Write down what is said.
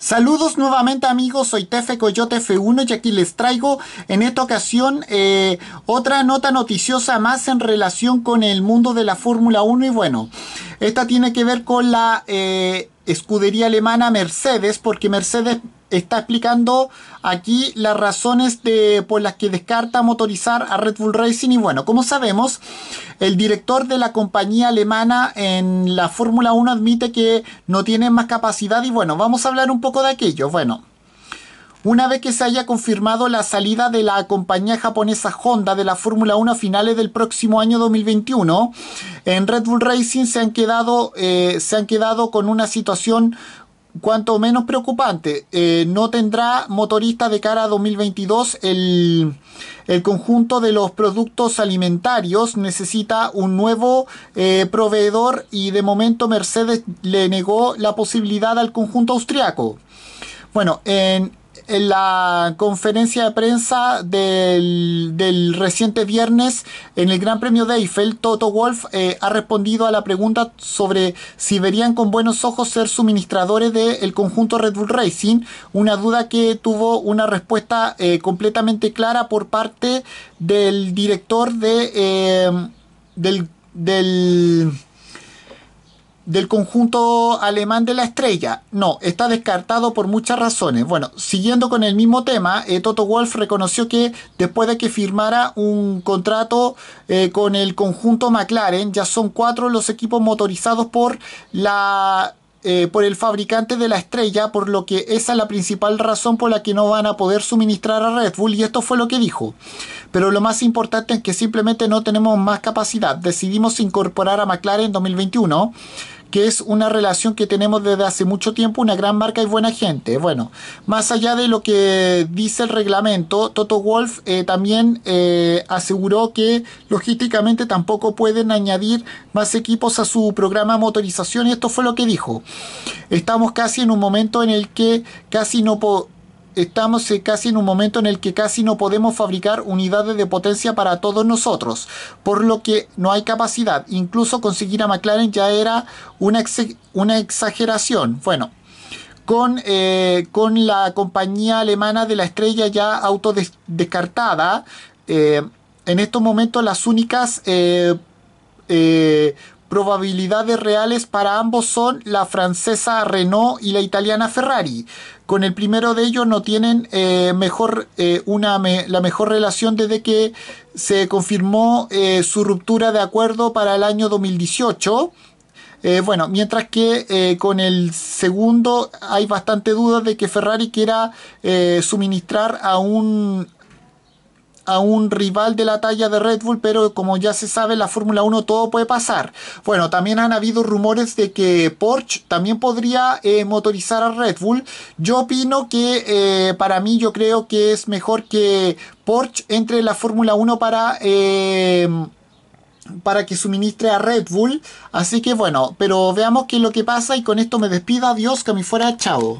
Saludos nuevamente amigos, soy Tefe Coyote F1 y aquí les traigo en esta ocasión eh, otra nota noticiosa más en relación con el mundo de la Fórmula 1 y bueno, esta tiene que ver con la eh, escudería alemana Mercedes, porque Mercedes está explicando aquí las razones de, por las que descarta motorizar a Red Bull Racing. Y bueno, como sabemos, el director de la compañía alemana en la Fórmula 1 admite que no tiene más capacidad. Y bueno, vamos a hablar un poco de aquello. Bueno una vez que se haya confirmado la salida de la compañía japonesa Honda de la Fórmula 1 a finales del próximo año 2021, en Red Bull Racing se han quedado, eh, se han quedado con una situación cuanto menos preocupante. Eh, no tendrá motorista de cara a 2022. El, conjunto de los productos alimentarios necesita un nuevo eh, proveedor y de momento Mercedes le negó la posibilidad al conjunto austriaco. Bueno, en en la conferencia de prensa del, reciente viernes en el Gran Premio de Eiffel, Toto Wolf eh, ha respondido a la pregunta sobre si verían con buenos ojos ser suministradores del conjunto Red Bull Racing, una duda que tuvo una respuesta eh, completamente clara por parte del director de, eh, del del conjunto alemán de la estrella. No, está descartado por muchas razones. Bueno, siguiendo con el mismo tema, eh, Toto Wolf reconoció que después de que firmara un contrato eh, con el conjunto McLaren, ya son cuatro los equipos motorizados por la eh, por el fabricante de la estrella, por lo que esa es la principal razón por la que no van a poder suministrar a Red Bull y esto fue lo que dijo. Pero lo más importante es que simplemente no tenemos más capacidad. Decidimos incorporar a McLaren en 2021 que es una relación que tenemos desde hace mucho tiempo, una gran marca y buena gente. Bueno, más allá de lo que dice el reglamento, Toto Wolf eh, también eh, aseguró que logísticamente tampoco pueden añadir más equipos a su programa motorización y esto fue lo que dijo. Estamos casi en un momento en el que casi no podemos estamos eh, casi en un momento en el que casi no podemos fabricar unidades de potencia para todos nosotros, por lo que no hay capacidad. Incluso conseguir a McLaren ya era una, una exageración. Bueno, con, eh, con, la compañía alemana de la estrella ya autodescartada, eh, en estos momentos las únicas... Probabilidades reales para ambos son la francesa Renault y la italiana Ferrari. Con el primero de ellos no tienen eh, mejor, eh, una la mejor relación desde que se confirmó eh, su ruptura de acuerdo para el año 2018. bueno, mientras que con el segundo hay bastante duda de que Ferrari quiera suministrar a un a un rival de la talla de Red Bull, pero como ya se sabe, en la Fórmula 1 todo puede pasar. Bueno, también han habido rumores de que Porsche también podría eh, motorizar a Red Bull. Yo opino que eh, para mí yo creo que es mejor que Porsche entre en la Fórmula 1 para... Em, para que suministre a Red Bull. Así que bueno, pero veamos qué es lo que pasa y con esto me despido. Adiós, que me fuera, chao.